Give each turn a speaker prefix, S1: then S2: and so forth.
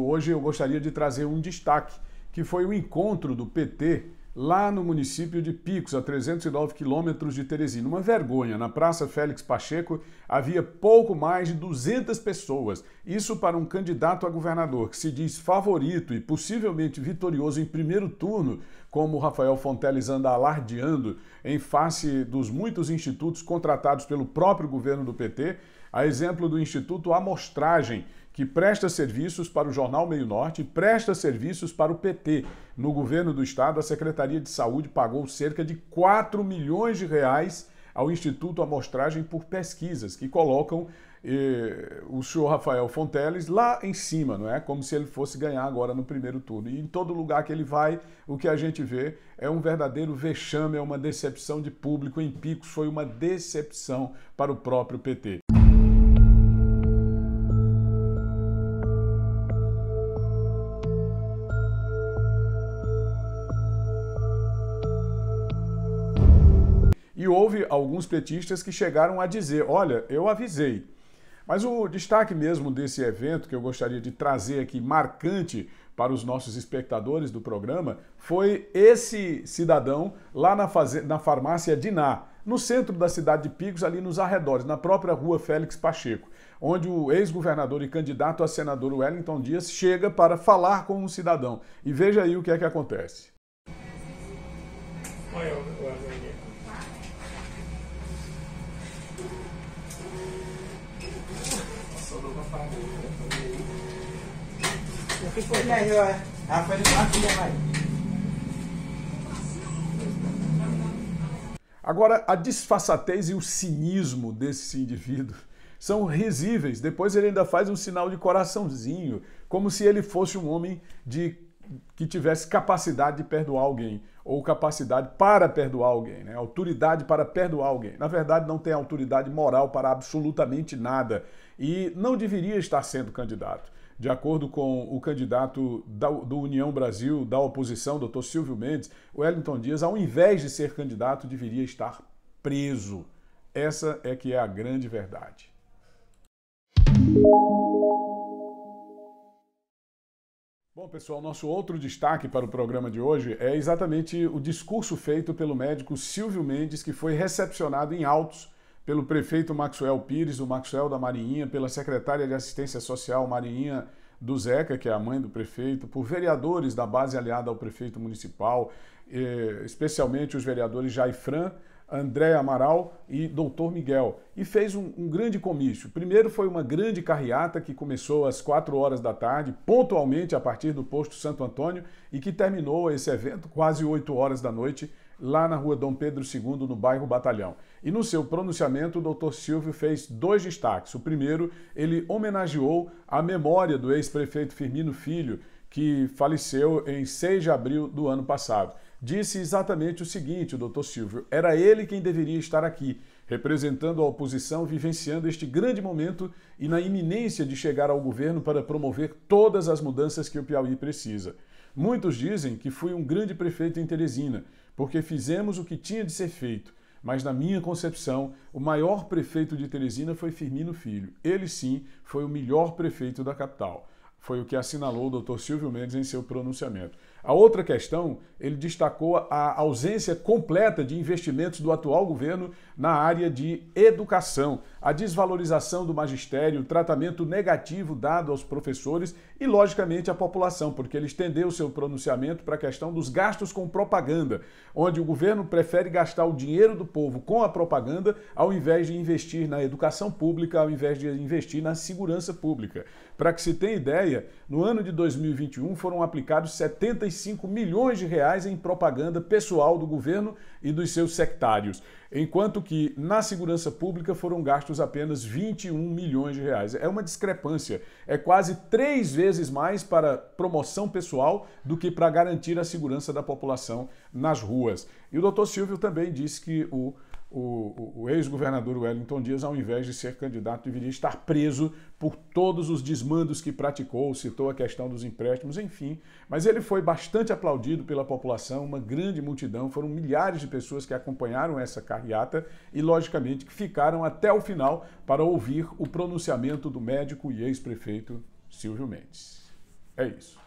S1: Hoje eu gostaria de trazer um destaque, que foi o encontro do PT lá no município de Picos, a 309 quilômetros de Teresina. Uma vergonha, na Praça Félix Pacheco havia pouco mais de 200 pessoas. Isso para um candidato a governador que se diz favorito e possivelmente vitorioso em primeiro turno, como Rafael Fonteles anda alardeando em face dos muitos institutos contratados pelo próprio governo do PT, a exemplo do Instituto Amostragem, que presta serviços para o Jornal Meio Norte e presta serviços para o PT. No governo do estado, a Secretaria de Saúde pagou cerca de 4 milhões de reais ao Instituto Amostragem por pesquisas que colocam eh, o senhor Rafael Fonteles lá em cima, não é? Como se ele fosse ganhar agora no primeiro turno. E em todo lugar que ele vai, o que a gente vê é um verdadeiro vexame, é uma decepção de público em picos, foi uma decepção para o próprio PT. E houve alguns petistas que chegaram a dizer: olha, eu avisei. Mas o destaque mesmo desse evento que eu gostaria de trazer aqui, marcante para os nossos espectadores do programa, foi esse cidadão lá na, faze... na farmácia Diná, no centro da cidade de Picos, ali nos arredores, na própria rua Félix Pacheco, onde o ex-governador e candidato a senador Wellington Dias chega para falar com um cidadão. E veja aí o que é que acontece. Olha, Agora, a disfarçatez e o cinismo desse indivíduo são risíveis. Depois ele ainda faz um sinal de coraçãozinho, como se ele fosse um homem de que tivesse capacidade de perdoar alguém, ou capacidade para perdoar alguém, né? autoridade para perdoar alguém. Na verdade, não tem autoridade moral para absolutamente nada e não deveria estar sendo candidato. De acordo com o candidato da, do União Brasil, da oposição, doutor Silvio Mendes, Wellington Dias, ao invés de ser candidato, deveria estar preso. Essa é que é a grande verdade. Bom, pessoal, nosso outro destaque para o programa de hoje é exatamente o discurso feito pelo médico Silvio Mendes, que foi recepcionado em autos pelo prefeito Maxwell Pires, o Maxwell da Marinha, pela secretária de Assistência Social Marinha do Zeca, que é a mãe do prefeito, por vereadores da base aliada ao prefeito municipal, eh, especialmente os vereadores Jaifran, André Amaral e Doutor Miguel. E fez um, um, grande comício. Primeiro foi uma grande carreata que começou às 4 horas da tarde, pontualmente a partir do posto Santo Antônio, e que terminou esse evento quase 8 horas da noite lá na rua Dom Pedro II, no bairro Batalhão. E no seu pronunciamento, o doutor Silvio fez dois destaques. O primeiro, ele homenageou a memória do ex-prefeito Firmino Filho, que faleceu em 6 de abril do ano passado. Disse exatamente o seguinte, o doutor Silvio: era ele quem deveria estar aqui, representando a oposição, vivenciando este grande momento e na iminência de chegar ao governo para promover todas as mudanças que o Piauí precisa. Muitos dizem que fui um grande prefeito em Teresina, porque fizemos o que tinha de ser feito. Mas, na minha concepção, o maior prefeito de Teresina foi Firmino Filho. Ele, sim, foi o melhor prefeito da capital. Foi o que assinalou o doutor Silvio Mendes em seu pronunciamento. A outra questão, ele destacou a ausência completa de investimentos do atual governo na área de educação, a desvalorização do magistério, o tratamento negativo dado aos professores e, logicamente, à população, porque ele estendeu seu pronunciamento para a questão dos gastos com propaganda, onde o governo prefere gastar o dinheiro do povo com a propaganda ao invés de investir na educação pública, ao invés de investir na segurança pública. Para que se tenha ideia, no ano de 2021 foram aplicados 75 35 milhões de reais em propaganda pessoal do governo e dos seus sectários, enquanto que na segurança pública foram gastos apenas 21 milhões de reais. É uma discrepância, é quase três vezes mais para promoção pessoal do que para garantir a segurança da população nas ruas. E o doutor Silvio também disse que o o, o, o ex-governador Wellington Dias, ao invés de ser candidato, deveria estar preso por todos os desmandos que praticou, citou a questão dos empréstimos, enfim. Mas ele foi bastante aplaudido pela população, uma grande multidão, foram milhares de pessoas que acompanharam essa carreata e, logicamente, que ficaram até o final para ouvir o pronunciamento do médico e ex-prefeito Silvio Mendes. É isso.